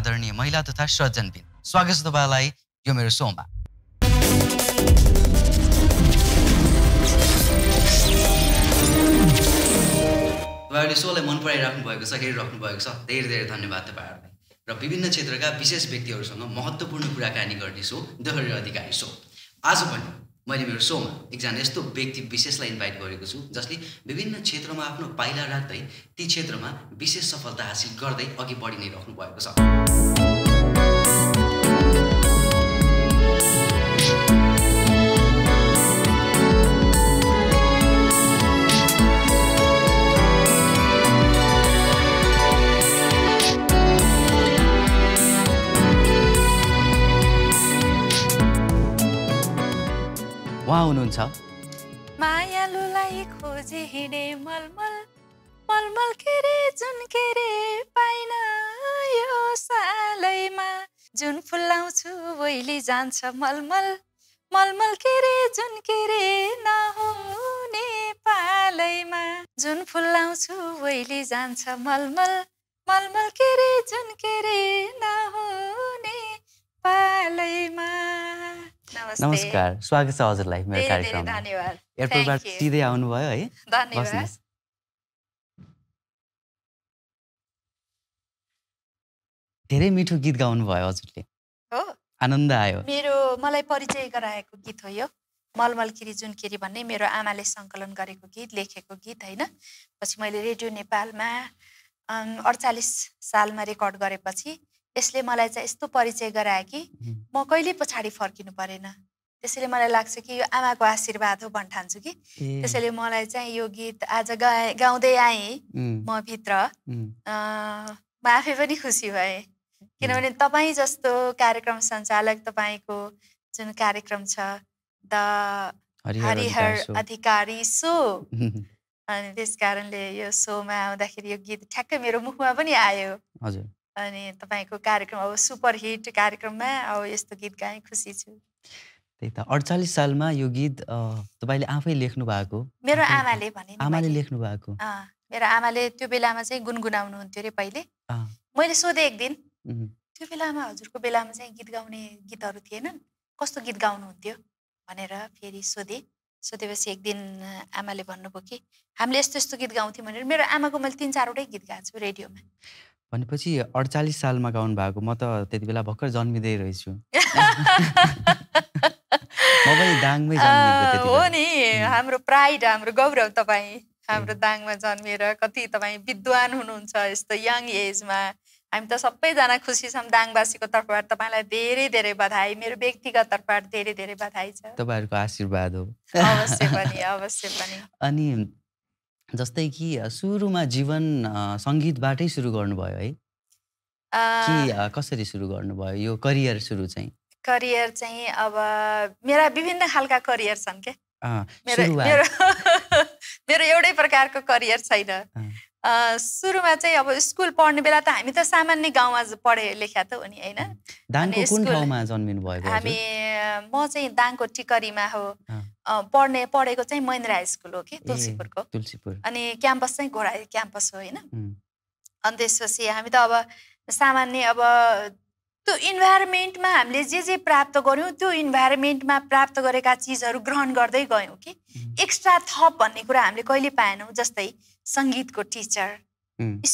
आदरणीय महिला तथा बिन स्वागत छ तपाईँलाई यो मेरो सोमा तपाईँहरूले सोलाई मन पराइराख्नु भएको छ हेरिराख्नु भएको छ धेरै धेरै धन्यवाद तपाईँहरूलाई र विभिन्न क्षेत्रका विशेष व्यक्तिहरूसँग महत्त्वपूर्ण कुराकानी गर्ने सो दोहोरी अधिकारी सो आज पनि मैले मेरो सोमा एकजना यस्तो व्यक्ति विशेषलाई इन्भाइट गरेको छु जसले विभिन्न क्षेत्रमा आफ्नो पाइला राख्दै ती क्षेत्रमा विशेष सफलता हासिल गर्दै अघि बढि नै राख्नु भएको छ उहाँ हुनुहुन्छ मायालुलाई खोजे हिँडे मलमल मलमल के जुन के लाउँछु पाइन यो ओइली जान्छ मलमल मलमल के रे जुन के रे नहुने पालैमा जुन फुल लाउँछु ओइली जान्छ मलमल मलमल के रे जुन के रे नहुने पालैमा नमस्कार स्वागत छ हजुरलाई मेरो कार्यक्रममा एयरपोर्टबाट सिधै आउनुभयो है बस्नुहोस् धेरै मिठो गीत गाउनुभयो हजुरले हो आनन्द आयो मेरो मलाई परिचय गराएको गीत हो यो मलमल किरी जुन किरी भन्ने मेरो आमाले सङ्कलन गरेको गीत लेखेको गीत होइन पछि मैले रेडियो नेपालमा अडचालिस सालमा रेकर्ड गरेपछि यसले मलाई चाहिँ यस्तो परिचय गरायो कि म कहिले पछाडि फर्किनु परेन त्यसैले मलाई लाग्छ कि यो आमाको आशीर्वाद हो भन्ठान्छु कि त्यसैले मलाई चाहिँ यो गीत आज गाए गाउँदै आएँ म भित्र म आफै पनि खुसी भएँ किनभने तपाईँ जस्तो कार्यक्रम सञ्चालक तपाईँको जुन कार्यक्रम छ द हरिहर अधिकारी सो अनि त्यस कारणले यो सोमा आउँदाखेरि यो गीत ठ्याक्कै मेरो मुखमा पनि आयो हजुर अनि तपाईँको कार्यक्रम अब सुपर हिट कार्यक्रममा अब यस्तो गीत गाएँ खुसी छु त्यही त अडचालिस सालमा यो गीत तपाईँले आफै लेख्नु भएको मेरो आमाले भने आमाले लेख्नु भएको मेरो आमाले त्यो बेलामा चाहिँ गुनगुनाउनु हुन्थ्यो अरे पहिले मैले सोधेँ एक दिन त्यो बेलामा हजुरको बेलामा चाहिँ गीत गाउने गीतहरू थिएनन् कस्तो गीत गाउनुहुन्थ्यो भनेर फेरि सोधेँ सोधेपछि एक दिन आमाले भन्नुभयो कि हामीले यस्तो यस्तो गीत गाउँथ्यौँ भनेर मेरो आमाको मैले तिन चारवटै गीत गाएको छु रेडियोमा भनेपछि अडचालिस सालमा गाउनु भएको म त त्यति बेला भर्खर जन्मिँदै रहेछु हो नि हाम्रो प्राइड हाम्रो गौरव तपाईँ हाम्रो दाङमा जन्मिएर कति तपाईँ विद्वान हुनुहुन्छ यस्तो यङ एजमा हामी त सबैजना खुसी छौँ दाङवासीको तर्फबाट तपाईँलाई धेरै धेरै बधाई मेरो व्यक्तिगत तर्फबाट धेरै धेरै बधाई छ तपाईँहरूको आशीर्वाद हो अवश्य पनि अवश्य पनि अनि जस्तै कि सुरुमा जीवन सङ्गीतबाटै सुरु गर्नुभयो है कि कसरी सुरु गर्नुभयो यो करियर सुरु चाहिँ करियर चाहिँ अब मेरा विभिन्न खालका करियर छन् के मेरो मेरो एउटै प्रकारको करियर छैन सुरुमा चाहिँ अब स्कुल पढ्ने बेला त हामी त सामान्य गाउँमा पढे लेख्या त हो नि होइन हामी म चाहिँ दाङको टिकरीमा हो पढ्ने पढेको चाहिँ महेन्द्र हाई स्कुल हो कि तुलसीपुरको अनि क्याम्पस चाहिँ घोडा क्याम्पस हो होइन अनि त्यसपछि हामी त अब सामान्य अब त्यो इन्भाइरोमेन्टमा हामीले जे जे प्राप्त गऱ्यौँ त्यो इन्भाइरोमेन्टमा प्राप्त गरेका चिजहरू ग्रहण गर्दै गयौँ कि एक्स्ट्रा थप भन्ने कुरा हामीले कहिले पाएनौँ जस्तै सङ्गीतको टिचर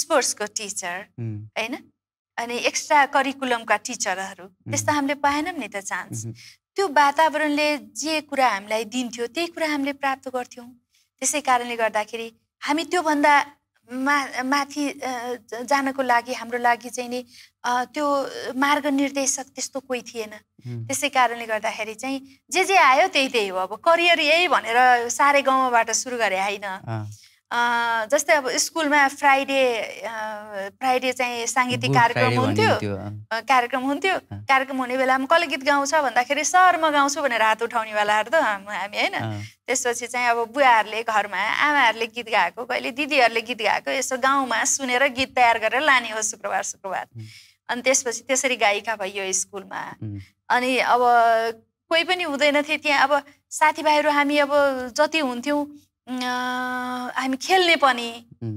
स्पोर्ट्सको टिचर होइन अनि एक्स्ट्रा करिकुलमका टिचरहरू त्यस्तो हामीले पाएनौँ नि त चान्स त्यो वातावरणले जे कुरा हामीलाई दिन्थ्यो त्यही कुरा हामीले प्राप्त गर्थ्यौँ त्यसै कारणले गर्दाखेरि हामी त्योभन्दा मा माथि जानको लागि हाम्रो लागि चाहिँ नि त्यो मार्ग निर्देशक त्यस्तो कोही थिएन त्यसै कारणले गर्दाखेरि चाहिँ जे जे आयो त्यही त्यही हो अब करियर यही भनेर सारे गाउँबाट सुरु गरे होइन जस्तै अब स्कुलमा फ्राइडे फ्राइडे चाहिँ साङ्गीतिक कार्यक्रम हुन्थ्यो कार्यक्रम हुन्थ्यो कार्यक्रम हुने बेलामा कसले गीत गाउँछ भन्दाखेरि सर म गाउँछु भनेर हात उठाउनेवालाहरू त हामी होइन त्यसपछि चाहिँ अब बुवाहरूले घरमा आमाहरूले गीत गाएको कहिले दिदीहरूले गीत गाएको यसो गाउँमा सुनेर गीत तयार गरेर लाने हो शुक्रबार शुक्रबार अनि त्यसपछि त्यसरी गायिका भइयो स्कुलमा अनि अब कोही पनि हुँदैनथे त्यहाँ अब साथीभाइहरू हामी अब जति हुन्थ्यौँ हामी खेल्ने पनि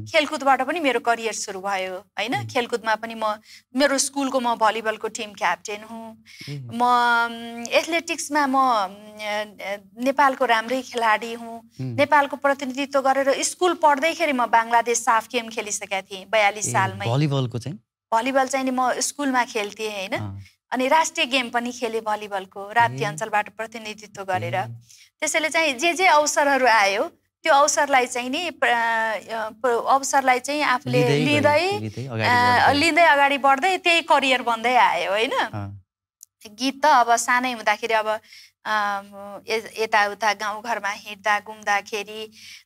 खेलकुदबाट पनि मेरो करियर सुरु भयो होइन खेलकुदमा पनि म मेरो स्कुलको म भलिबलको टिम क्याप्टेन हुँ म एथलेटिक्समा म नेपालको राम्रै खेलाडी हुँ नेपालको प्रतिनिधित्व गरेर स्कुल पढ्दैखेरि म बाङ्लादेश साफ गेम खेलिसकेका थिएँ बयालिस सालमा भलिबलको चाहिँ भलिबल चाहिँ नि म स्कुलमा खेल्थेँ होइन अनि राष्ट्रिय गेम पनि खेलेँ भलिबलको राप्ती अञ्चलबाट प्रतिनिधित्व गरेर त्यसैले चाहिँ जे जे अवसरहरू आयो त्यो अवसरलाई चाहिँ नि अवसरलाई चाहिँ आफूले लिँदै लिँदै अगाडि बढ्दै त्यही करियर बन्दै आयो होइन गीत त अब सानै हुँदाखेरि अब यताउता गाउँघरमा हिँड्दा घुम्दाखेरि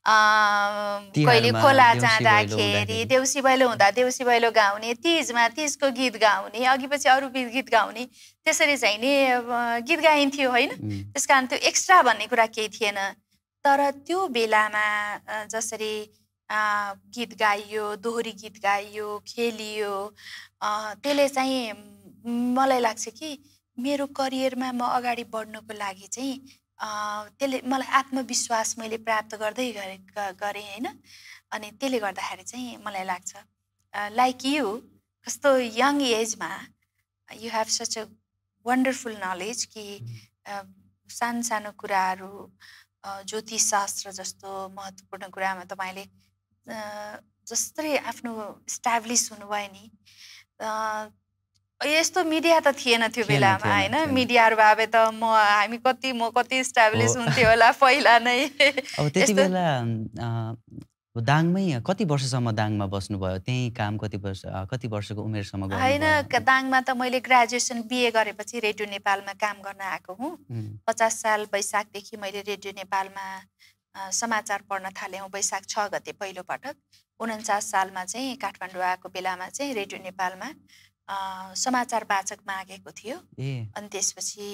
कहिले खोला जाँदाखेरि देउसी भैलो हुँदा देउसी भैलो गाउने तिजमा तिजको गीत गाउने अघि पछि अरू गीत गाउने त्यसरी चाहिँ नि गीत गाइन्थ्यो होइन त्यस कारण त्यो एक्स्ट्रा भन्ने कुरा केही थिएन तर त्यो बेलामा जसरी गीत गाइयो दोहोरी गीत गाइयो खेलियो त्यसले चाहिँ मलाई लाग्छ कि मेरो करियरमा म अगाडि बढ्नुको लागि चाहिँ त्यसले मलाई आत्मविश्वास मैले प्राप्त गर्दै गरे गरेँ होइन अनि त्यसले गर्दाखेरि चाहिँ मलाई लाग्छ लाइक यु कस्तो यङ एजमा you have such a wonderful knowledge कि सानो सानो कुराहरू शास्त्र जस्तो महत्त्वपूर्ण कुरामा तपाईँले जस्तै आफ्नो इस्टाब्लिस हुनुभयो नि यस्तो मिडिया त थिएन त्यो बेलामा होइन मिडियाहरू भए त म हामी कति म कति इस्टाब्लिस हुन्थ्यो होला पहिला नै त्यति बेला दाङमै कति वर्षसम्म दाङमा बस्नुभयो त्यही काम कति वर्ष कति वर्षको उमेरसम्म होइन दाङमा त मैले ग्रेजुएसन बिए गरेपछि रेडियो नेपालमा काम गर्न आएको हुँ पचास साल वैशाखदेखि मैले रेडियो नेपालमा समाचार पढ्न थालेँ वैशाख छ गते पहिलोपटक उन्चास सालमा चाहिँ काठमाडौँ आएको बेलामा चाहिँ रेडियो नेपालमा समाचार वाचक मागेको थियो अनि त्यसपछि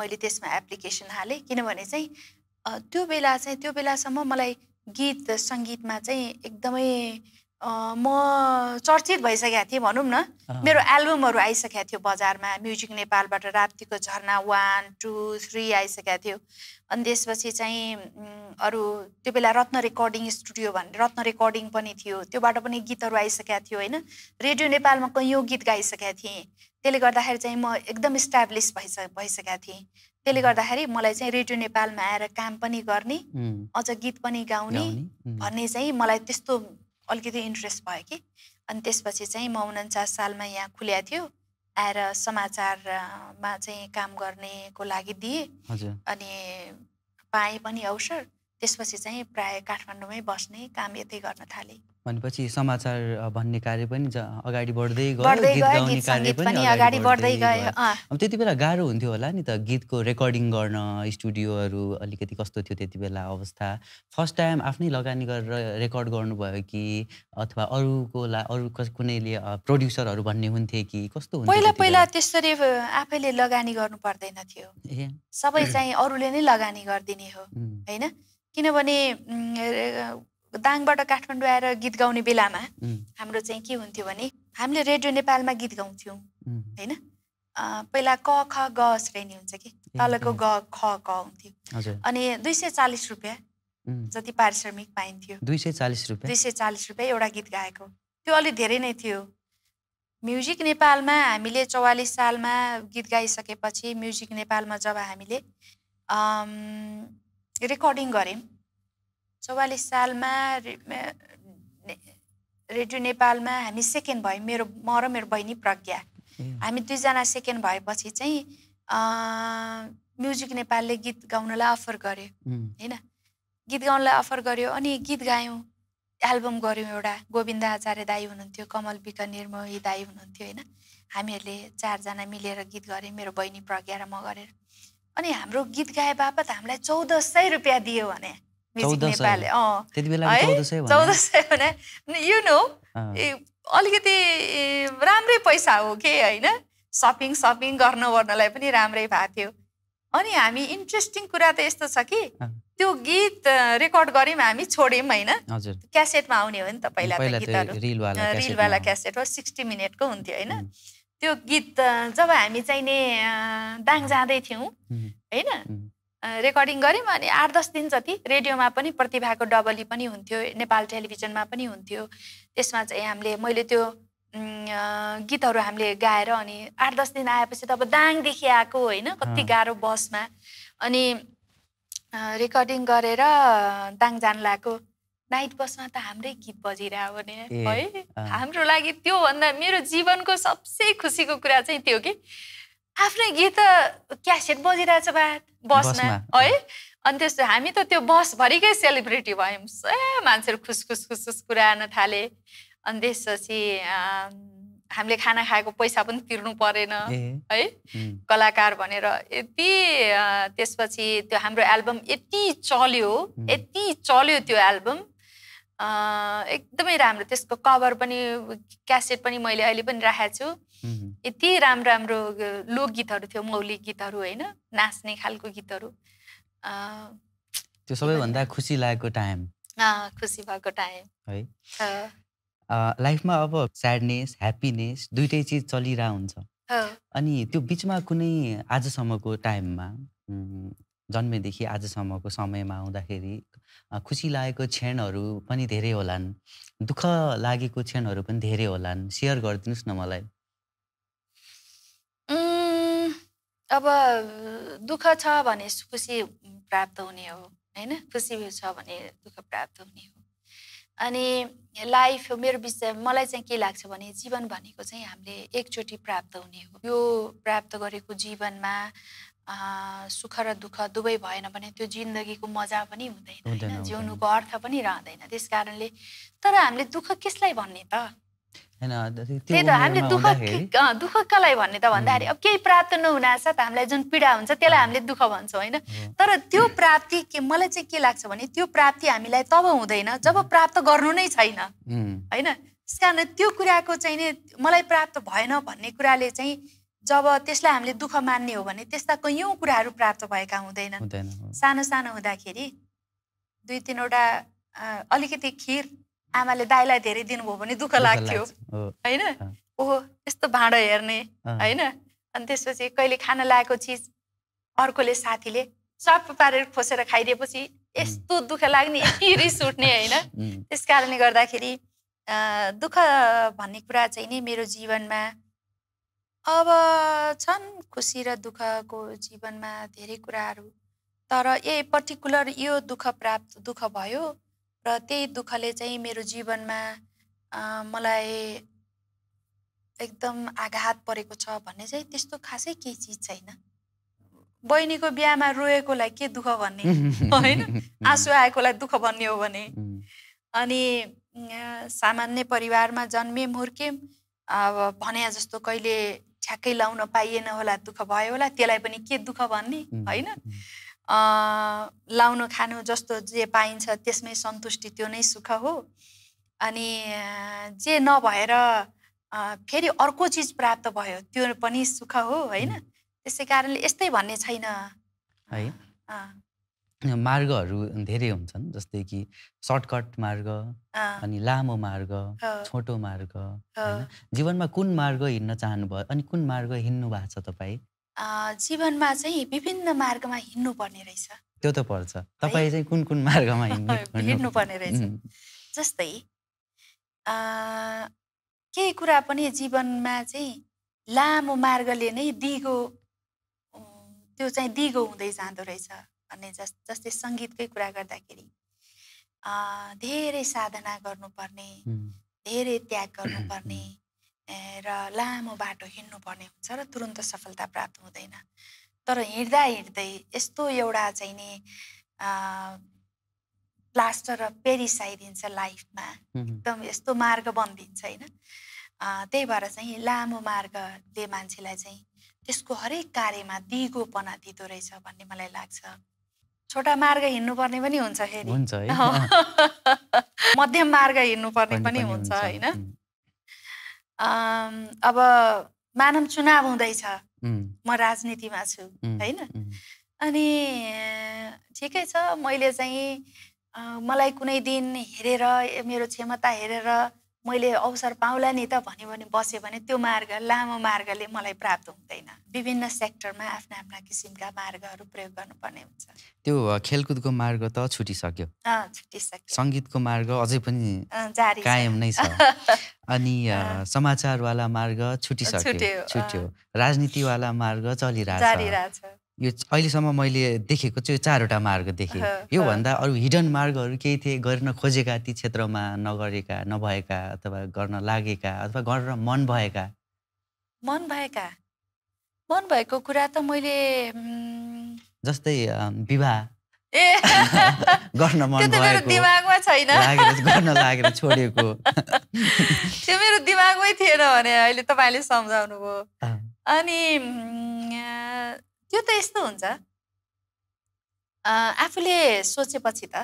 मैले त्यसमा एप्लिकेसन हालेँ किनभने चाहिँ त्यो बेला चाहिँ त्यो बेलासम्म मलाई गीत सङ्गीतमा चाहिँ एकदमै म चर्चित भइसकेको थिएँ भनौँ न मेरो एल्बमहरू आइसकेको थियो बजारमा म्युजिक नेपालबाट राप्तीको झरना वान टू थ्री आइसकेको थियो अनि त्यसपछि चाहिँ अरू त्यो बेला रत्न रेकर्डिङ स्टुडियो भन्ने रत्न रेकर्डिङ पनि थियो त्योबाट पनि गीतहरू आइसकेको थियो होइन रेडियो नेपालमा कैयौँ गीत गाइसकेका थिएँ त्यसले गर्दाखेरि चाहिँ म एकदम इस्टाब्लिस भइस भइसकेका थिएँ त्यसले गर्दाखेरि मलाई चाहिँ रेडियो नेपालमा आएर काम पनि गर्ने अझ गीत पनि गाउने भन्ने चाहिँ मलाई त्यस्तो अलिकति इन्ट्रेस्ट भयो कि अनि त्यसपछि चाहिँ म उन्चास सालमा यहाँ खुल्या थियो आएर समाचारमा चाहिँ काम गर्नेको लागि दिएँ अनि पाएँ पनि अवसर त्यसपछि चाहिँ प्रायः काठमाडौँमै बस्ने काम यतै गर्न थालेँ भनेपछि समाचार भन्ने कार्य पनि अगाडि बढ्दै गयो गीत गाउने कार्य पनि अगाडि बढ्दै गयो अब त्यति बेला गाह्रो हुन्थ्यो होला नि त गीतको रेकर्डिङ गर्न स्टुडियोहरू अलिकति कस्तो थियो त्यति बेला अवस्था फर्स्ट टाइम आफ्नै लगानी गरेर रेकर्ड गर्नुभयो कि अथवा अरूको ला अरू कुनैले प्रड्युसरहरू भन्ने हुन्थे कि कस्तो हुन्थ्यो पहिला पहिला त्यसरी आफैले लगानी गर्नु पर्दैन थियो सबै चाहिँ अरूले नै लगानी गरिदिने हो होइन किनभने दाङबाट काठमाडौँ आएर गीत गाउने बेलामा हाम्रो चाहिँ के हुन्थ्यो भने हामीले रेडियो नेपालमा गीत गाउँथ्यौँ होइन पहिला क ख ग श्रेणी हुन्छ कि तलको ग ख क हुन्थ्यो अनि दुई सय चालिस रुपियाँ जति पारिश्रमिक पाइन्थ्यो दुई सय चालिस रुपियाँ दुई सय चालिस रुपियाँ एउटा गीत गाएको त्यो अलिक धेरै नै थियो म्युजिक नेपालमा हामीले चौवालिस सालमा गीत गाइसकेपछि म्युजिक नेपालमा जब हामीले रेकर्डिङ गऱ्यौँ चौवालिस सालमा रेडियो नेपालमा हामी सेकेन्ड भयो मेरो म र मेरो बहिनी प्रज्ञा हामी दुईजना सेकेन्ड भएपछि चाहिँ म्युजिक नेपालले गीत गाउनलाई अफर गर्यो होइन गीत गाउनलाई अफर गर्यो अनि गीत गायौँ एल्बम गऱ्यौँ एउटा गोविन्द आचार्य दाई हुनुहुन्थ्यो कमल बिक निर्मोही दाई हुनुहुन्थ्यो होइन हामीहरूले चारजना मिलेर गीत गऱ्यौँ मेरो बहिनी प्रज्ञा र म गरेर अनि हाम्रो गीत गाए बापत हामीलाई चौध सय रुपियाँ दियो भने यु नो अलिकति राम्रै पैसा हो के होइन सपिङ सपिङ गर्नु ओर्नलाई पनि राम्रै भएको थियो अनि हामी इन्ट्रेस्टिङ कुरा त यस्तो छ कि त्यो गीत रेकर्ड गऱ्यौँ हामी छोड्यौँ होइन क्यासेटमा आउने हो नि त पहिला त गीतहरू रिलवाला क्यासेट हो सिक्सटी मिनटको हुन्थ्यो होइन त्यो गीत जब हामी चाहिँ नि दाङ जाँदै थियौँ होइन रेकर्डिङ गऱ्यौँ अनि आठ दस दिन जति रेडियोमा पनि प्रतिभाको डबली पनि हुन्थ्यो नेपाल टेलिभिजनमा पनि हुन्थ्यो त्यसमा चाहिँ हामीले मैले त्यो गीतहरू हामीले गाएर अनि आठ दस दिन आएपछि त अब दाङदेखि आएको होइन कति गाह्रो बसमा अनि रेकर्डिङ गरेर दाङ जान लागेको नाइट बसमा त हाम्रै गीत बजिरह्यो भने है हाम्रो लागि त्योभन्दा मेरो जीवनको सबसे खुसीको कुरा चाहिँ त्यो कि आफ्नै गीत त क्यासेट बजिरहेछ बात बसमा है अनि त्यस्तो हामी त त्यो बसभरिकै सेलिब्रेटी भयौँ ए मान्छेहरू खुस खुस खुस खुस कुराउन थाले अनि त्यसपछि हामीले खाना खाएको पैसा पनि तिर्नु परेन है कलाकार भनेर यति त्यसपछि त्यो हाम्रो एल्बम यति चल्यो यति चल्यो त्यो एल्बम एकदमै राम्रो त्यसको कभर पनि क्यासेट पनि मैले अहिले पनि राखेको छु यति राम्रो राम्रो लोकगीतहरू थियो मौलिक गीतहरू होइन नाच्ने खालको गीतहरू त्यो सबैभन्दा खुसी लागेको टाइम खुसी भएको टाइम है लाइफमा अब स्याडनेस ह्याप्पिनेस दुइटै चिज चलिरहेको हुन्छ अनि त्यो बिचमा कुनै आजसम्मको टाइममा जन्मेदेखि आजसम्मको समयमा आउँदाखेरि खुसी लागेको क्षणहरू पनि धेरै होलान् दुःख लागेको क्षणहरू पनि धेरै होलान् सेयर गरिदिनुहोस् न मलाई अब दुःख छ भने खुसी प्राप्त हुने हो होइन खुसी छ भने दुःख प्राप्त हुने हो अनि लाइफ मेरो विषय मलाई चाहिँ के लाग्छ भने जीवन भनेको चाहिँ हामीले एकचोटि प्राप्त हुने हो यो प्राप्त गरेको जीवनमा सुख र दुःख दुवै भएन भने त्यो जिन्दगीको मजा पनि हुँदैन होइन जिउनुको अर्थ पनि रहँदैन त्यस कारणले तर हामीले दुःख कसलाई भन्ने त त्यही त हामीले दुःख दुःख कसलाई भन्ने त भन्दाखेरि अब केही प्राप्त नहुनासाथ त हामीलाई जुन पीडा हुन्छ त्यसलाई हामीले दुःख भन्छौँ होइन तर त्यो प्राप्ति के मलाई चाहिँ के लाग्छ भने त्यो प्राप्ति हामीलाई तब हुँदैन जब प्राप्त गर्नु नै छैन होइन त्यस कारण त्यो कुराको चाहिँ नि मलाई प्राप्त भएन भन्ने कुराले चाहिँ जब त्यसलाई हामीले दुःख मान्ने हो भने त्यस्ता कैयौँ कुराहरू प्राप्त भएका हुँदैनन् सानो सानो हुँदाखेरि दुई तिनवटा अलिकति खिर आमाले दाईलाई धेरै दिनुभयो भने दुःख लाग्थ्यो होइन ओहो यस्तो भाँडो हेर्ने होइन अनि त्यसपछि कहिले खान लागेको चिज अर्कोले साथीले सप पारेर खोसेर खाइदिएपछि यस्तो दुःख लाग्ने यति रिस उठ्ने होइन त्यस कारणले गर्दाखेरि दुःख भन्ने कुरा चाहिँ नि मेरो जीवनमा अब छन् खुसी र दुःखको जीवनमा धेरै कुराहरू तर ए पर्टिकुलर यो दुःख प्राप्त दुःख भयो र त्यही दुःखले चाहिँ मेरो जीवनमा मलाई एकदम आघात परेको छ भन्ने चाहिँ त्यस्तो खासै केही चिज छैन बहिनीको बिहामा रोएकोलाई के दुःख भन्ने होइन आँसु आएकोलाई दुःख भन्ने हो भने अनि सामान्य परिवारमा जन्मे हुर्केँ अब भने जस्तो कहिले ठ्याक्कै लाउन पाइएन होला दुःख भयो होला त्यसलाई पनि के दुःख भन्ने होइन लाउन खानु जस्तो जे पाइन्छ त्यसमै सन्तुष्टि त्यो नै सुख हो अनि जे नभएर फेरि अर्को चिज प्राप्त भयो त्यो पनि सुख हो होइन त्यसै कारणले यस्तै भन्ने छैन है मार्गहरू धेरै हुन्छन् जस्तै कि सर्टकट मार्ग अनि लामो मार्ग छोटो मार्ग जीवनमा कुन मार्ग हिँड्न चाहनुभयो अनि कुन मार्ग हिँड्नु भएको छ तपाईँ जीवनमा चाहिँ विभिन्न मार्गमा हिँड्नु पर्ने रहेछ त्यो त पर्छ तपाईँ चाहिँ कुन कुन मार्गमा हिँड्नु पर्ने रहेछ जस्तै केही कुरा पनि जीवनमा चाहिँ लामो मार्गले नै दिगो त्यो चाहिँ दिगो हुँदै जाँदो रहेछ भन्ने जस जस्तै सङ्गीतकै कुरा गर्दाखेरि धेरै साधना गर्नुपर्ने धेरै त्याग गर्नुपर्ने र लामो बाटो हिँड्नुपर्ने हुन्छ र तुरन्त सफलता प्राप्त हुँदैन तर हिँड्दा हिँड्दै यस्तो एउटा चाहिँ नि प्लास्टर र पेरिस आइदिन्छ लाइफमा एकदम यस्तो मार्ग बनिदिन्छ होइन त्यही भएर चाहिँ लामो मार्गले मान्छेलाई चाहिँ त्यसको हरेक कार्यमा दिगोपना दिँदो रहेछ भन्ने मलाई लाग्छ छोटा मार्ग हिँड्नुपर्ने पनि हुन्छ फेरि हुन्छ मध्यम मार्ग हिँड्नुपर्ने पनि हुन्छ होइन अब मानव चुनाव हुँदैछ म राजनीतिमा छु होइन अनि ठिकै छ मैले चाहिँ मलाई कुनै दिन हेरेर मेरो क्षमता हेरेर मैले अवसर पाउला नि त भन्यो भने बस्यो भने त्यो मार्ग लामो मार्गले मलाई प्राप्त हुँदैन विभिन्न सेक्टरमा आफ्ना आफ्ना किसिमका मार्गहरू प्रयोग गर्नुपर्ने हुन्छ त्यो खेलकुदको मार्ग त छुटिसक्यो छुटिसक्यो सङ्गीतको मार्ग अझै पनि जारी कायम नै छ अनि समाचारवाला मार्ग छुटिसक्यो छुट्यो राजनीतिवाला मार्ग चलिरहेछ यो अहिलेसम्म मैले देखेको चाहिँ चारवटा मार्ग देखेँ योभन्दा अरू हिडन मार्गहरू केही थिए गर्न खोजेका ती क्षेत्रमा नगरेका नभएका अथवा गर्न लागेका अथवा गर्न मन भएका मन भएका मन भएको कुरा त मैले जस्तै विवाह गर्न मन भएको दिमागमा छैन गर्न लागेर छोडेको त्यो मेरो दिमागमै थिएन भने अहिले तपाईँले सम्झाउनु भयो अनि त्यो त यस्तो हुन्छ आफूले सोचेपछि त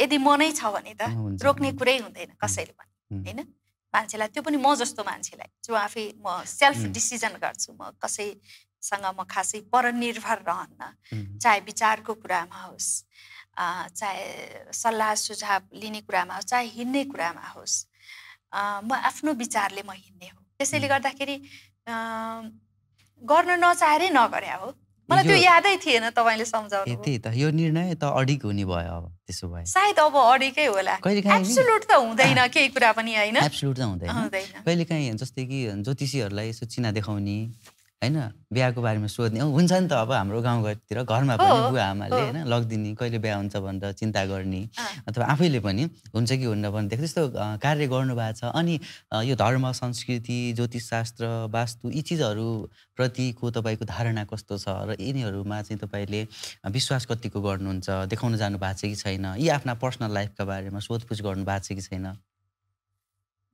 यदि मनै छ भने त रोक्ने कुरै हुँदैन कसैले पनि होइन मान्छेलाई त्यो पनि म जस्तो मान्छेलाई जो आफै म सेल्फ डिसिजन गर्छु म कसैसँग म खासै परनिर्भर रहन्न चाहे विचारको कुरामा होस् चाहे सल्लाह सुझाव लिने कुरामा होस् चाहे हिँड्ने कुरामा होस् म आफ्नो विचारले म हिँड्ने हो त्यसैले गर्दाखेरि गर्न नचाहेरै नगरे हो मलाई त्यो यादै थिएन तपाईँले सम्झाउनु त्यही त यो निर्णय त अडिक हुने भयो अब त्यसो भए सायद अब अडिकै होला एब्सोल्युट त हुँदैन केही कुरा पनि होइन एब्सोल्युट त हुँदैन कहिले काहीँ जस्तै कि ज्योतिषीहरूलाई यसो चिना देखाउने होइन बिहाको बारेमा सोध्ने हुन्छ नि त अब हाम्रो गाउँघरतिर घरमा पनि बुवा आमाले होइन लगिदिने कहिले बिहा हुन्छ भनेर चिन्ता गर्ने अथवा आफैले पनि हुन्छ कि हुन्न भनेदेखि त्यस्तो कार्य गर्नुभएको छ अनि यो धर्म संस्कृति ज्योतिष शास्त्र वास्तु यी चिजहरूप्रतिको तपाईँको धारणा कस्तो छ र यिनीहरूमा चाहिँ तपाईँले विश्वास कतिको गर्नुहुन्छ देखाउन जानु भएको छ कि छैन यी आफ्ना पर्सनल लाइफका बारेमा सोधपुछ गर्नु भएको छ कि छैन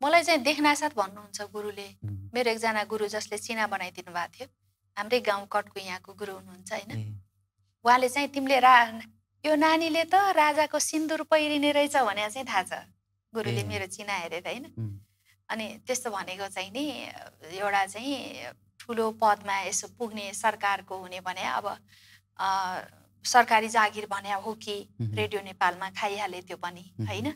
मलाई चाहिँ देख्नासाथ भन्नुहुन्छ गुरुले मेरो एकजना गुरु जसले चिना बनाइदिनु भएको थियो हाम्रै गाउँ कटको यहाँको गुरु हुनुहुन्छ होइन उहाँले चाहिँ तिमीले रा यो नानीले त राजाको सिन्दुर पहिरिने रहेछ भनेर चाहिँ थाहा छ गुरुले मेरो चिना हेरेर होइन अनि त्यस्तो भनेको चाहिँ नि एउटा चाहिँ ठुलो पदमा यसो पुग्ने सरकारको हुने भने अब सरकारी जागिर भने हो कि रेडियो नेपालमा खाइहाले त्यो पनि होइन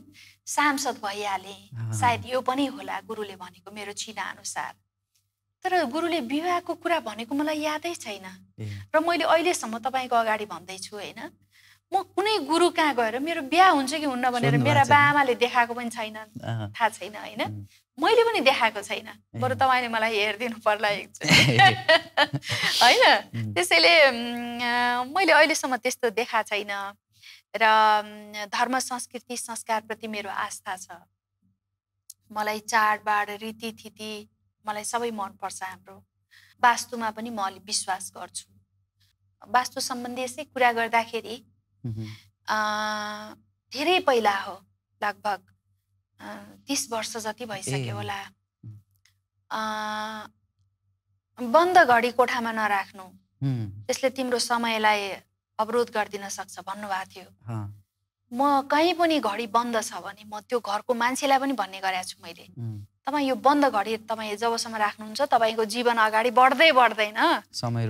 सांसद भइहाले सायद यो पनि होला गुरुले भनेको मेरो चिना अनुसार तर गुरुले विवाहको कुरा भनेको मलाई यादै छैन र मैले अहिलेसम्म तपाईँको अगाडि भन्दैछु होइन म कुनै गुरु कहाँ गएर मेरो बिहा हुन्छ कि हुन्न भनेर मेरा बा आमाले देखाएको पनि छैन थाहा छैन होइन मैले पनि देखाएको छैन बरु तपाईँले मलाई हेरिदिनु पर्ला एकचोटि होइन त्यसैले मैले अहिलेसम्म त्यस्तो देखा छैन र धर्म संस्कृति संस्कारप्रति मेरो आस्था छ मलाई चाडबाड रीतिथिति मलाई सबै मनपर्छ हाम्रो वास्तुमा पनि म अलिक विश्वास गर्छु वास्तु सम्बन्धी यसै कुरा गर्दाखेरि धेरै पहिला हो लगभग तिस वर्ष जति भइसक्यो होला बन्द घडी कोठामा नराख्नु त्यसले तिम्रो समयलाई अवरोध गरिदिन सक्छ भन्नुभएको थियो म कहीँ पनि घडी बन्द छ भने म त्यो घरको मान्छेलाई पनि भन्ने गरेको छु मैले तपाईँ यो बन्द घडी तपाईँ जबसम्म राख्नुहुन्छ तपाईँको जीवन अगाडि बढ्दै बढ्दैन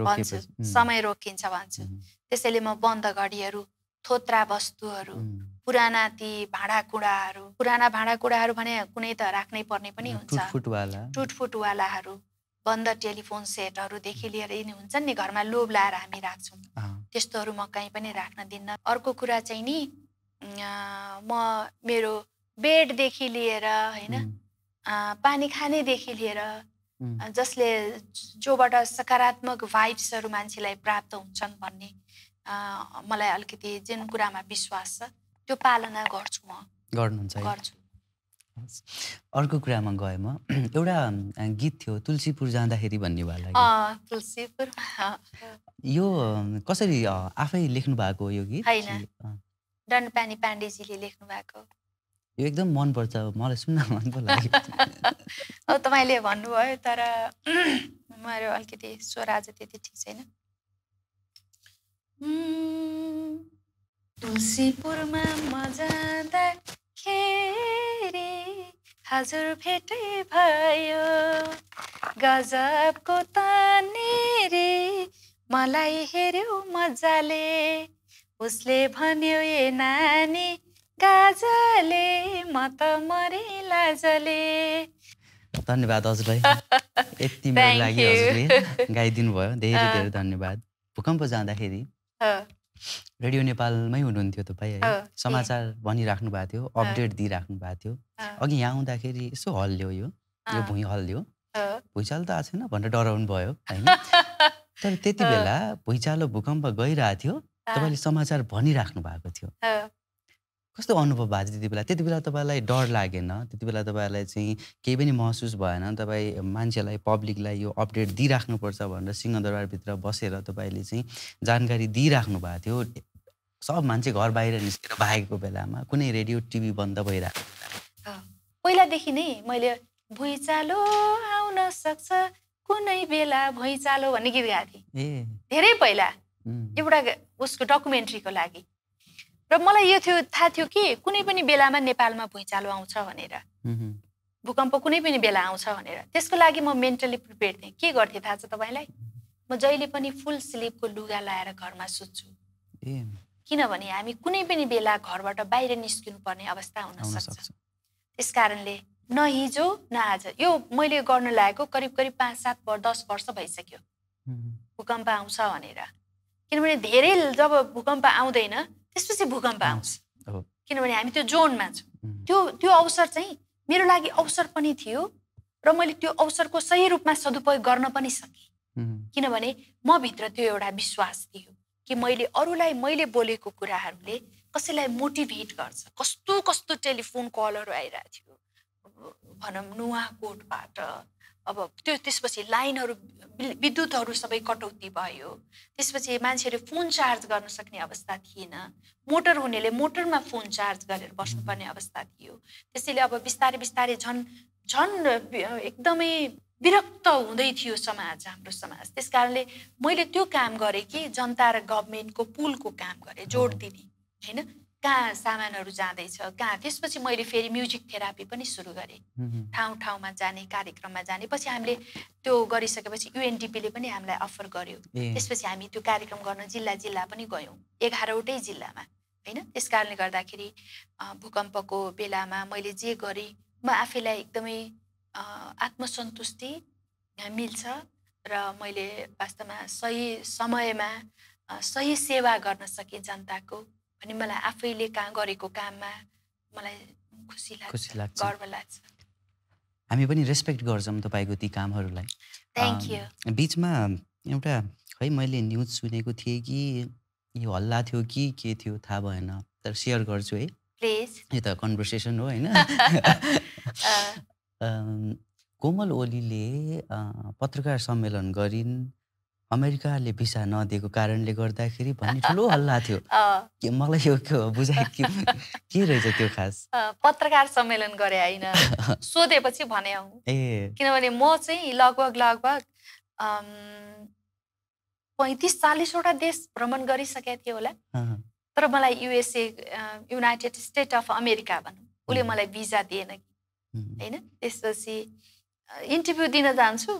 भन्छु समय रोकिन्छ भन्छु त्यसैले म बन्द घडीहरू थोत्रा वस्तुहरू पुराना ती भाँडाकुँडाहरू पुराना भाँडाकुँडाहरू भने कुनै त राख्नै पर्ने पनि हुन्छ टुटफुटवालाहरू बन्द टेलिफोन सेटहरूदेखि लिएर यिनी हुन्छन् नि घरमा लोभ लाएर हामी राख्छौँ त्यस्तोहरू म कहीँ पनि राख्न दिन्न अर्को कुरा चाहिँ नि म मेरो बेडदेखि लिएर होइन पानी खानेदेखि लिएर जसले जोबाट सकारात्मक भाइब्सहरू मान्छेलाई प्राप्त हुन्छन् भन्ने मलाई अलिकति जुन कुरामा विश्वास छ त्यो पालना गर्छु म गर्नुहुन्छ गर्छु अर्को कुरामा गएँ म एउटा गीत थियो तुलसीपुर जाँदाखेरि भन्नेवाला यो कसरी आफै लेख्नु भएको यो गीत डनपानी पाण्डेजीले लेख्नु भएको यो एकदम मनपर्छ मलाई सुन्न मन पो लाग्यो तपाईँले भन्नुभयो तर मेरो अलिकति स्वर आज त्यति ठिक छैन तुलसीपुरमा म जाँदा खेरि हजुर भेटे भयो गजबको तानेरी मलाई हेऱ्यो मजाले उसले भन्यो ए नानी गाजले म त मरे लाजले धन्यवाद हजुरलाई यति मेरो लागि हजुरले गाइदिनु भयो धेरै धेरै धन्यवाद भूकम्प जाँदाखेरि रेडियो नेपालमै हुनुहुन्थ्यो तपाईँ है समाचार भनिराख्नु भएको थियो अपडेट दिइराख्नु भएको थियो अघि यहाँ आउँदाखेरि यसो हल्लियो यो यो भुइँ हल्लियो भुइँचालो त आएको छैन भनेर डराउनु भयो होइन तर त्यति बेला भुइँचालो भूकम्प गइरहेको थियो तपाईँले समाचार भनिराख्नु भएको थियो कस्तो अनुभव भएको थियो त्यति बेला त्यति बेला तपाईँलाई डर लागेन त्यति बेला तपाईँलाई चाहिँ केही पनि महसुस भएन तपाईँ मान्छेलाई पब्लिकलाई यो अपडेट दिइराख्नुपर्छ भनेर सिंहदरबारभित्र बसेर तपाईँले चाहिँ जानकारी दिइराख्नु भएको थियो सब मान्छे घर बाहिर निस्केर भागेको बेलामा कुनै रेडियो टिभी बन्द भइरहेको पहिलादेखि नै मैले भुइँचालो आउन सक्छ कुनै बेला भुइँचालो भन्ने गीत गाएको थिएँ धेरै पहिला एउटा उसको डकुमेन्ट्रीको लागि र मलाई यो थियो थाहा थियो कि कुनै पनि बेलामा नेपालमा भुइँचालो आउँछ भनेर भूकम्प कुनै पनि बेला आउँछ भनेर त्यसको लागि म मेन्टली प्रिपेयर थिएँ के गर्थेँ थाहा छ तपाईँलाई म जहिले पनि फुल स्लिपको लुगा लाएर घरमा सुत्छु किनभने हामी कुनै पनि बेला घरबाट बाहिर निस्किनु पर्ने अवस्था हुन सक्छ त्यस कारणले न हिजो न आज यो मैले गर्न लागेको करिब करिब पाँच सात वर्ष दस वर्ष भइसक्यो भूकम्प आउँछ भनेर किनभने धेरै जब भूकम्प आउँदैन त्यसपछि भूकम्प आउँछ किनभने हामी त्यो जोनमा छौँ त्यो त्यो अवसर चाहिँ मेरो लागि अवसर पनि थियो र मैले त्यो अवसरको सही रूपमा सदुपयोग गर्न पनि सकेँ किनभने म भित्र त्यो एउटा विश्वास थियो कि मैले अरूलाई मैले बोलेको कुराहरूले कसैलाई मोटिभेट गर्छ कस्तो कस्तो टेलिफोन कलहरू आइरहेको थियो भनौँ नुवाकोटबाट अब त्यो त्यसपछि लाइनहरू विद्युतहरू सबै कटौती भयो त्यसपछि मान्छेहरू फोन चार्ज गर्न सक्ने अवस्था थिएन मोटर हुनेले मोटरमा फोन चार्ज गरेर बस्नुपर्ने अवस्था थियो त्यसैले अब बिस्तारै बिस्तारै झन् झन् एकदमै विरक्त हुँदै थियो समाज हाम्रो समाज त्यस कारणले मैले त्यो काम गरेँ कि जनता र गभर्मेन्टको पुलको काम गरेँ जोड दिने होइन कहाँ सामानहरू जाँदैछ कहाँ त्यसपछि मैले फेरि म्युजिक थेरापी पनि सुरु गरेँ ठाउँ ठाउँमा जाने कार्यक्रममा जाने पछि हामीले त्यो गरिसकेपछि युएनडिपीले पनि हामीलाई अफर गर्यो त्यसपछि हामी त्यो कार्यक्रम गर्न जिल्ला जिल्ला पनि गयौँ एघारवटै जिल्लामा होइन त्यस कारणले गर्दाखेरि भूकम्पको बेलामा मैले जे गरेँ म आफैलाई एकदमै आत्मसन्तुष्टि मिल्छ र मैले वास्तवमा सही समयमा सही सेवा गर्न सकेँ जनताको अनि मलाई आफैले कहाँ गरेको काममा मलाई खुसी लाग्छ खुसी लाग्छ गर्व लाग्छ हामी पनि रेस्पेक्ट गर्छौँ तपाईँको ती कामहरूलाई थ्याङ्क यू बिचमा एउटा खै मैले न्युज सुनेको थिएँ कि यो हल्ला थियो कि के थियो थाहा भएन तर सेयर गर्छु है प्लिज यो त कन्भर्सेसन हो होइन कोमल ओलीले पत्रकार सम्मेलन गरिन् अमेरिकाले भिसा नदिएको कारणले गर्दाखेरि भन्ने ठुलो हल्ला थियो के मलाई यो के बुझाइ के के रहेछ त्यो खास पत्रकार सम्मेलन गरे होइन सोधेपछि भने ए किनभने म चाहिँ लगभग लगभग पैँतिस चालिसवटा देश भ्रमण गरिसकेको थिएँ होला तर मलाई USA United States of America भनौँ उसले मलाई भिजा दिएन कि होइन त्यसपछि इन्टरभ्यू दिन जान्छु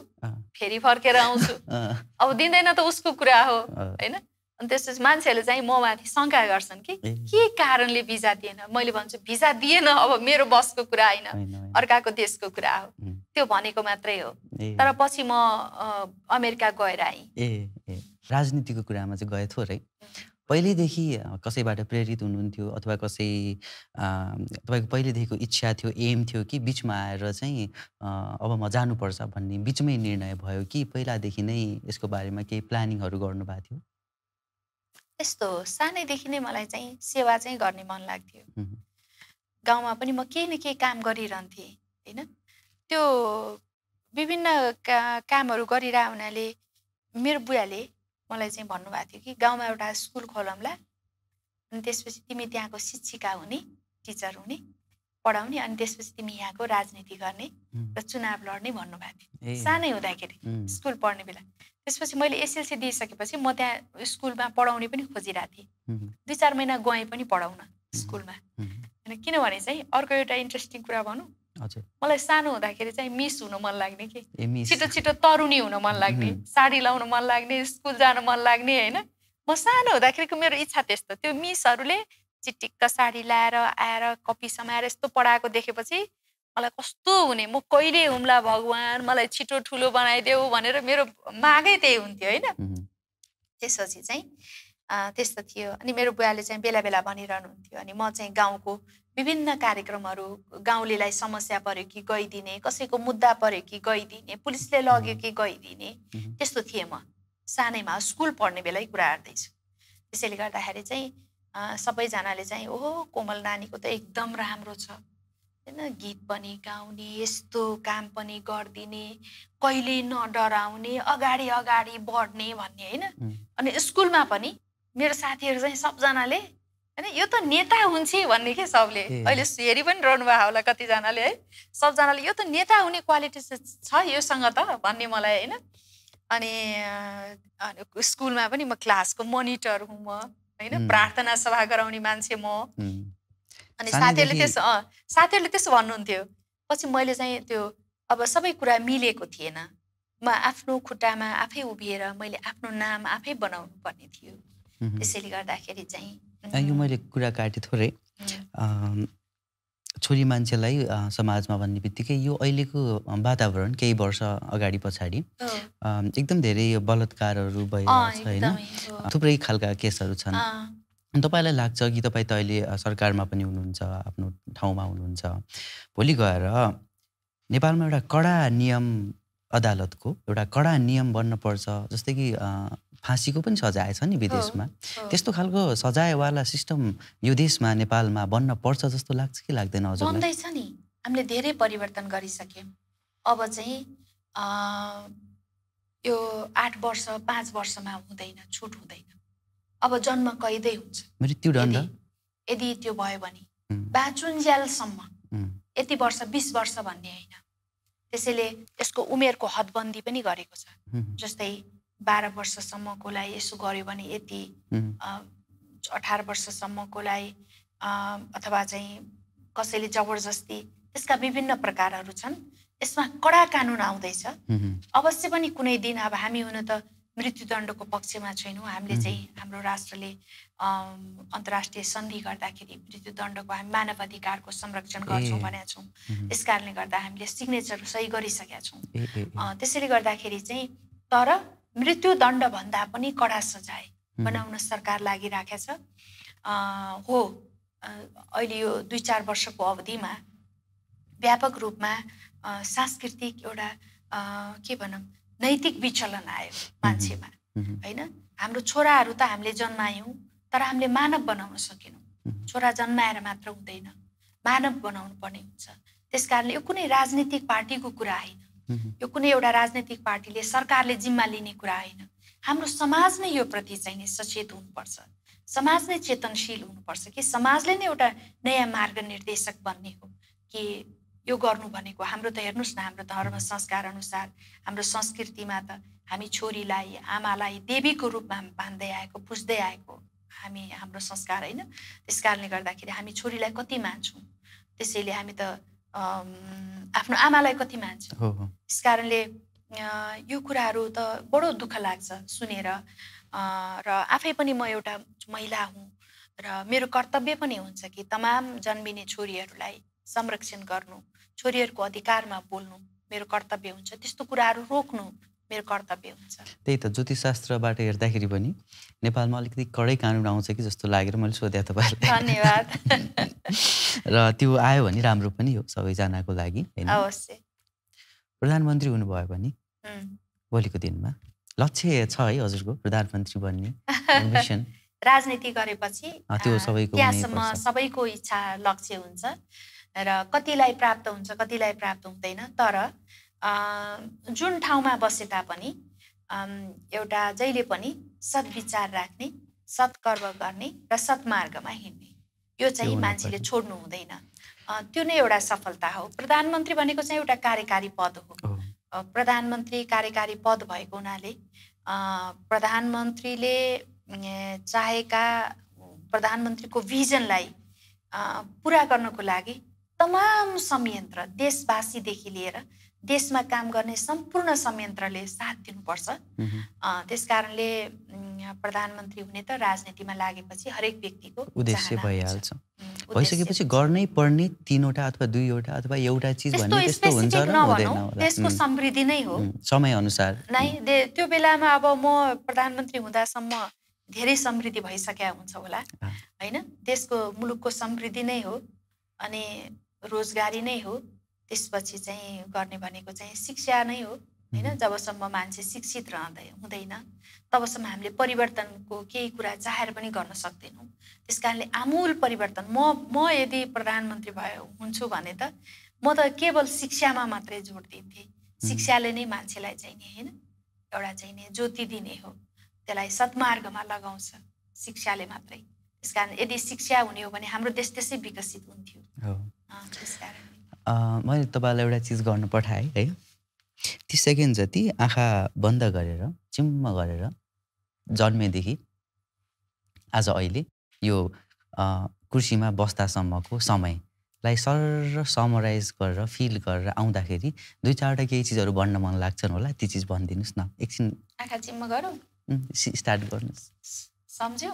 फेरि फर्केर आउँछु अब दिँदैन त उसको कुरा हो होइन अनि त्यसपछि मान्छेहरूले चाहिँ म माथि शङ्का गर्छन् कि के कारणले भिजा दिएन मैले भन्छु भिजा दिएन अब मेरो बसको कुरा होइन अर्काको देशको कुरा हो त्यो भनेको मात्रै हो तर पछि म अमेरिका गएर आएँ राजनीतिको कुरामा चाहिँ गएँ थोरै पहिल्यैदेखि कसैबाट प्रेरित हुनुहुन्थ्यो अथवा कसै तपाईँको पहिल्यैदेखिको इच्छा थियो एम थियो कि बिचमा आएर चाहिँ अब म जानुपर्छ भन्ने बिचमै निर्णय भयो कि पहिलादेखि नै यसको बारेमा केही प्लानिङहरू गर्नुभएको थियो यस्तो सानैदेखि नै मलाई चाहिँ सेवा चाहिँ गर्ने मन लाग्थ्यो गाउँमा पनि म केही न केही काम गरिरहन्थेँ होइन त्यो विभिन्न का कामहरू गरिरह हुनाले मेरो बुवाले मलाई चाहिँ भन्नुभएको थियो कि गाउँमा एउटा स्कुल खोलौँला अनि त्यसपछि तिमी त्यहाँको शिक्षिका हुने टिचर हुने पढाउने अनि त्यसपछि तिमी यहाँको राजनीति गर्ने र चुनाव लड्ने भन्नुभएको थियो सानै हुँदाखेरि स्कुल पढ्ने बेला त्यसपछि मैले एसएलसी दिइसकेपछि म त्यहाँ स्कुलमा पढाउने पनि खोजिरहेको थिएँ दुई चार महिना गएँ पनि पढाउन स्कुलमा होइन किनभने चाहिँ अर्को एउटा इन्ट्रेस्टिङ कुरा भनौँ मलाई सानो हुँदाखेरि चाहिँ मिस हुन मन लाग्ने कि छिटो छिटो तरुनी हुन मन लाग्ने साडी लाउन मन लाग्ने स्कुल जान मन लाग्ने होइन म सानो हुँदाखेरिको मेरो इच्छा त्यस्तो त्यो मिसहरूले चिटिक्क साडी लाएर आएर कपी समाएर यस्तो पढाएको देखेपछि मलाई कस्तो हुने म कहिले हुम्ला भगवान् मलाई छिटो ठुलो बनाइदेऊ भनेर मेरो मागै त्यही हुन्थ्यो होइन त्यसपछि चाहिँ त्यस्तो थियो अनि मेरो बुवाले चाहिँ बेला बेला भनिरहनुहुन्थ्यो अनि म चाहिँ गाउँको विभिन्न कार्यक्रमहरू गाउँलेलाई समस्या पर्यो कि गइदिने कसैको मुद्दा पर्यो कि गइदिने पुलिसले लग्यो कि गइदिने त्यस्तो थिएँ म सानैमा स्कुल पढ्ने बेलै कुरा हार्दैछु त्यसैले गर्दाखेरि चाहिँ सबैजनाले चाहिँ ओहो कोमल नानीको त एकदम राम्रो छ होइन गीत पनि गाउने यस्तो काम पनि गरिदिने कहिले नडराउने अगाडि अगाडि बढ्ने भन्ने होइन अनि स्कुलमा पनि मेरो साथीहरू चाहिँ सबजनाले होइन यो त नेता हुन्छ भन्ने के सबले अहिले हेरि पनि भएको होला कतिजनाले है सबजनाले यो त नेता हुने क्वालिटी छ योसँग त भन्ने मलाई होइन अनि स्कुलमा पनि म क्लासको मोनिटर हुँ म होइन प्रार्थना सभा गराउने मान्छे म अनि साथीहरूले त्यसो साथीहरूले त्यसो भन्नुहुन्थ्यो पछि मैले चाहिँ त्यो अब सबै कुरा मिलेको थिएन म आफ्नो खुट्टामा आफै उभिएर मैले आफ्नो नाम आफै बनाउनु पर्ने थियो त्यसैले गर्दाखेरि चाहिँ यो मैले कुरा काटेँ थोरै छोरी मान्छेलाई समाजमा भन्ने बित्तिकै यो अहिलेको वातावरण केही वर्ष अगाडि पछाडि एकदम धेरै यो बलात्कारहरू भइरहेको छ होइन थुप्रै खालका केसहरू छन् तपाईँलाई लाग्छ कि तपाईँ त अहिले सरकारमा पनि हुनुहुन्छ आफ्नो ठाउँमा हुनुहुन्छ भोलि गएर नेपालमा एउटा कडा नियम अदालतको एउटा कडा नियम बन्न जस्तै कि फाँसीको पनि सजाय छ नि विदेशमा त्यस्तो खालको सजायवाला सिस्टम यो देशमा नेपालमा बन्न पर्छ जस्तो लाग्छ कि लाग्दैन अझ बन्दैछ नि हामीले धेरै परिवर्तन गरिसक्यौँ अब चाहिँ यो आठ वर्ष पाँच वर्षमा हुँदैन छुट हुँदैन अब जन्म कैदै हुन्छ मृत्युदण्ड यदि त्यो भयो भने बाँचुन्ज्यालसम्म यति वर्ष बिस वर्ष भन्ने होइन त्यसैले यसको उमेरको हदबन्दी पनि गरेको छ जस्तै बाह्र वर्षसम्मकोलाई यसो गऱ्यो भने यति अठार वर्षसम्मकोलाई अथवा चाहिँ कसैले जबरजस्ती त्यसका विभिन्न प्रकारहरू छन् यसमा कडा कानुन आउँदैछ अवश्य पनि कुनै दिन अब हामी हुन त मृत्युदण्डको पक्षमा छैनौँ हामीले चाहिँ हाम्रो राष्ट्रले अन्तर्राष्ट्रिय सन्धि गर्दाखेरि मृत्युदण्डको हामी मानव अधिकारको संरक्षण गर्छौँ भनेका छौँ त्यस कारणले गर्दा हामीले सिग्नेचर सही गरिसकेका छौँ त्यसैले गर्दाखेरि चाहिँ तर मृत्युदण्डभन्दा पनि कडा सजाय बनाउन सरकार लागिराखेको छ हो अहिले यो दुई चार वर्षको अवधिमा व्यापक रूपमा सांस्कृतिक एउटा के भनौँ नैतिक विचलन आयो मान्छेमा होइन हाम्रो छोराहरू त हामीले जन्मायौँ तर हामीले मानव बनाउन सकेनौँ छोरा जन्माएर मात्र हुँदैन मानव बनाउनु पर्ने हुन्छ त्यस कारणले यो कुनै राजनीतिक पार्टीको कुरा होइन यो कुनै एउटा राजनैतिक पार्टीले सरकारले जिम्मा लिने कुरा होइन हाम्रो समाज नै यो प्रति चाहिँ सचेत हुनुपर्छ समाज नै चेतनशील हुनुपर्छ कि समाजले नै एउटा नयाँ मार्ग निर्देशक बन्ने हो कि यो गर्नु भनेको हाम्रो त हेर्नुहोस् न हाम्रो धर्म संस्कार अनुसार हाम्रो संस्कृतिमा त हामी छोरीलाई आमालाई देवीको रूपमा बाँध्दै आएको पुज्दै आएको हामी हाम्रो संस्कार होइन त्यस कारणले गर्दाखेरि हामी छोरीलाई कति मान्छौँ त्यसैले हामी त आफ्नो आमालाई कति मान्छ त्यस कारणले यो कुराहरू त बडो दुःख लाग्छ सुनेर र आफै पनि म एउटा महिला हुँ र मेरो कर्तव्य पनि हुन्छ कि तमाम जन्मिने छोरीहरूलाई संरक्षण गर्नु छोरीहरूको अधिकारमा बोल्नु मेरो कर्तव्य हुन्छ त्यस्तो कुराहरू रोक्नु मेरो कर्तव्य हुन्छ त्यही त ज्योतिषशास्त्रबाट हेर्दाखेरि पनि नेपालमा अलिकति कडै कानुन आउँछ कि जस्तो लागेर मैले सोधेँ तपाईँलाई धन्यवाद र त्यो आयो भने राम्रो पनि हो सबैजनाको लागि अवश्य प्रधानमन्त्री हुनुभयो भने भोलिको दिनमा लक्ष्य छ है हजुरको प्रधानमन्त्री बन्ने राजनीति गरेपछि त्यो त्यहाँसम्म सबैको इच्छा लक्ष्य हुन्छ र कतिलाई प्राप्त हुन्छ कतिलाई प्राप्त हुँदैन तर जुन ठाउँमा बसे तापनि एउटा जहिले पनि सद्विचार राख्ने सत्कर्म गर्ने र सत्मार्गमा हिँड्ने यो चाहिँ मान्छेले छोड्नु हुँदैन त्यो नै एउटा सफलता हो प्रधानमन्त्री भनेको चाहिँ एउटा कार्यकारी पद हो प्रधानमन्त्री कार्यकारी पद भएको हुनाले प्रधानमन्त्रीले चाहेका प्रधानमन्त्रीको भिजनलाई पुरा गर्नको लागि तमाम संयन्त्र देशवासीदेखि लिएर देशमा काम गर्ने सम्पूर्ण संयन्त्रले साथ दिनुपर्छ त्यस कारणले प्रधानमन्त्री हुने त राजनीतिमा लागेपछि हरेक व्यक्तिको उद्देश्य भइहाल्छ भइसकेपछि गर्नै पर्ने तिनवटा अथवा दुईवटा अथवा एउटा चिज भन्ने त्यस्तो हुन्छ त्यसको समृद्धि नै हो समय अनुसार नै त्यो बेलामा अब म प्रधानमन्त्री हुँदासम्म धेरै समृद्धि भइसकेका हुन्छ होला होइन त्यसको मुलुकको समृद्धि नै हो अनि रोजगारी नै हो त्यसपछि चाहिँ गर्ने भनेको चाहिँ शिक्षा नै हो होइन जबसम्म मान्छे शिक्षित रहँदै हुँदैन तबसम्म हामीले परिवर्तनको केही कुरा चाहेर पनि गर्न सक्दैनौँ त्यस कारणले आमूल परिवर्तन म म यदि प्रधानमन्त्री भयो हुन्छु भने त म त केवल शिक्षामा मात्रै जोड दिन्थेँ शिक्षाले नै मान्छेलाई चाहिँ नि होइन एउटा चाहिँ नि ज्योति दिने हो त्यसलाई सत्मार्गमा लगाउँछ शिक्षाले मात्रै त्यस कारण यदि शिक्षा हुने हो भने हाम्रो देश त्यसै विकसित हुन्थ्यो त्यस कारण मैले तपाईँलाई एउटा चिज गर्नु पठाएँ है तिस सेकेन्ड जति आँखा बन्द गरेर चिम्म गरेर जन्मेदेखि आज अहिले यो कुर्सीमा बस्दासम्मको समयलाई सर समराइज गरेर फिल गरेर आउँदाखेरि दुई चारवटा केही चिजहरू भन्न मन लाग्छन् होला त्यो चिज भनिदिनुहोस् न एकछिन आँखा चिम्म गरौँ स्टार्ट गर्नुहोस् सम्झ्यौ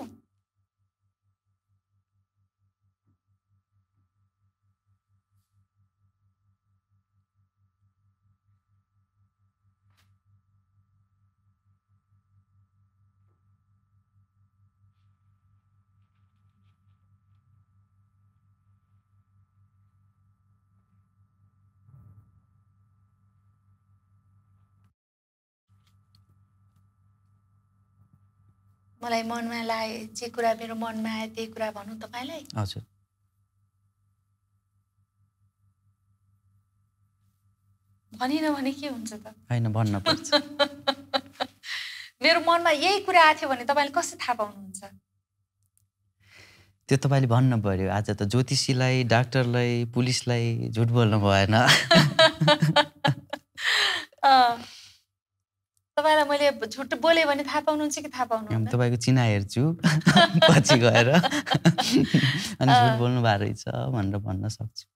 मलाई मनमा लाए जे कुरा मेरो मनमा आयो त्यही कुरा भनौँ तपाईँलाई हजुर भनिन भने के हुन्छ त होइन भन्न पर्छ मेरो मनमा यही कुरा आएको थियो भने तपाईँले कसरी थाहा पाउनुहुन्छ त्यो तपाईँले भन्नु पर्यो आज त ज्योतिषीलाई डाक्टरलाई पुलिसलाई झुट बोल्नु भएन तपाईँलाई मैले झुट बोले भने थाहा पाउनुहुन्छ कि थाहा पाउनु तपाईँको चिना हेर्छु पछि गएर अनि झुट बोल्नु भएको रहेछ भनेर भन्न सक्छु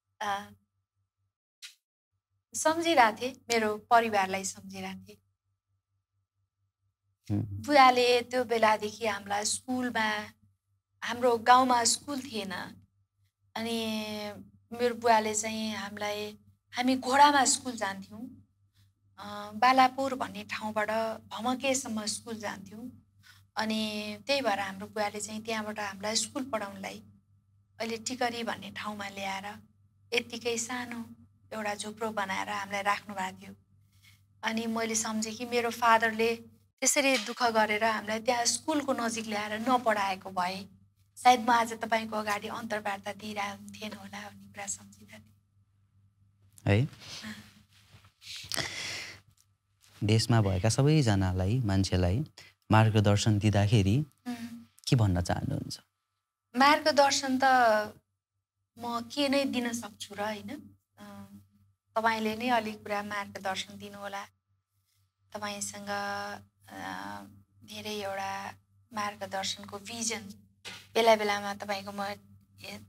सम्झिरहेको थिएँ मेरो परिवारलाई सम्झिरहेको थिएँ बुवाले त्यो बेलादेखि हामीलाई स्कुलमा हाम्रो गाउँमा स्कुल थिएन अनि मेरो बुवाले चाहिँ हामीलाई हामी घोडामा स्कुल जान्थ्यौँ बालापुर भन्ने ठाउँबाट भमकेसम्म स्कुल जान्थ्यौँ अनि त्यही भएर हाम्रो बुवाले चाहिँ त्यहाँबाट हामीलाई स्कुल पढाउनलाई अहिले टिकरी भन्ने ठाउँमा ल्याएर यत्तिकै सानो एउटा झोप्रो बनाएर हामीलाई राख्नु भएको थियो अनि मैले सम्झेँ कि मेरो फादरले त्यसरी दुःख गरेर हामीलाई त्यहाँ स्कुलको नजिक ल्याएर नपढाएको भए सायद म आज तपाईँको अगाडि अन्तर्वार्ता दिइरहेको थिएन होला भन्ने कुरा सम्झिँदा है देशमा भएका सबैजनालाई मान्छेलाई मार्गदर्शन दिँदाखेरि के भन्न चाहनुहुन्छ मार्गदर्शन त म के नै दिन सक्छु र होइन तपाईँले नै अलिक कुरा मार्गदर्शन दिनुहोला तपाईँसँग धेरै एउटा मार्गदर्शनको भिजन बेला बेलामा तपाईँको म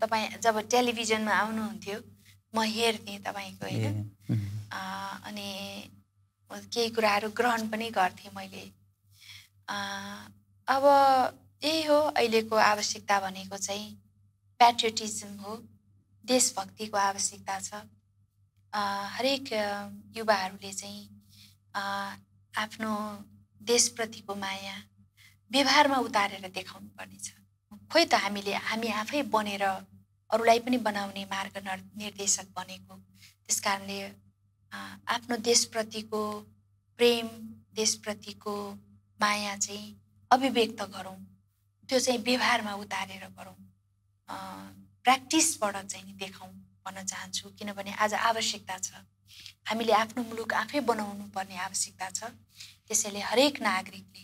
तपाईँ जब टेलिभिजनमा आउनुहुन्थ्यो म हेर्थेँ तपाईँको होइन अनि केही कुराहरू ग्रहण पनि गर्थेँ मैले अब यही हो अहिलेको आवश्यकता भनेको चाहिँ प्याट्रियोटिजम हो देशभक्तिको आवश्यकता छ हरेक युवाहरूले चाहिँ आफ्नो देशप्रतिको माया व्यवहारमा उतारेर देखाउनु पर्नेछ खोइ त हामीले हामी आफै बनेर अरूलाई पनि बनाउने मार्ग निर्देशक बनेको त्यस कारणले आफ्नो देशप्रतिको प्रेम देशप्रतिको माया चाहिँ अभिव्यक्त गरौँ त्यो चाहिँ व्यवहारमा उतारेर गरौँ प्र्याक्टिसबाट चाहिँ देखाउँ भन्न चाहन्छु किनभने आज आवश्यकता छ हामीले आफ्नो मुलुक आफै बनाउनु पर्ने आवश्यकता छ त्यसैले हरेक नागरिकले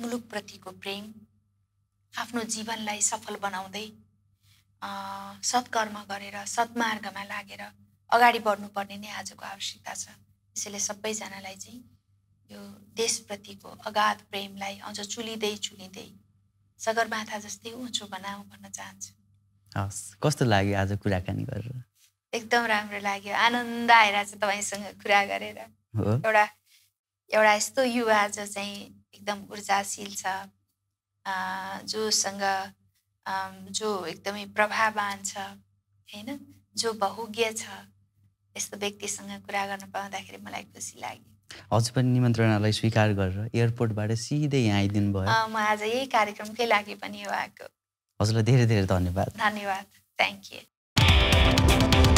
मुलुकप्रतिको प्रेम आफ्नो जीवनलाई सफल बनाउँदै सत्कर्म गरेर सत्मार्गमा लागेर अगाडि बढ्नुपर्ने नै आजको आवश्यकता छ त्यसैले सबैजनालाई चाहिँ यो देशप्रतिको अगाध प्रेमलाई अझ चुलिँदै चुलिँदै सगरमाथा जस्तै उँचो बनाऊ भन्न चाहन्छु हस् कस्तो लाग्यो आज कुराकानी गरेर एकदम राम्रो लाग्यो आनन्द आएर चाहिँ तपाईँसँग कुरा गरेर एउटा एउटा यस्तो युवा जो चाहिँ एकदम ऊर्जाशील छ जोसँग जो एकदमै प्रभावान छ होइन जो बहुज्ञ छ यस्तो व्यक्तिसँग कुरा गर्न पाउँदाखेरि मलाई खुसी लाग्यो हजुर पनि निमन्त्रणालाई स्वीकार गरेर एयरपोर्टबाट सिधै यहाँ आइदिनु भयो म आज यही कार्यक्रमकै लागि पनि यो आएको हजुरलाई धेरै धेरै धन्यवाद धन्यवाद थ्याङ्क यू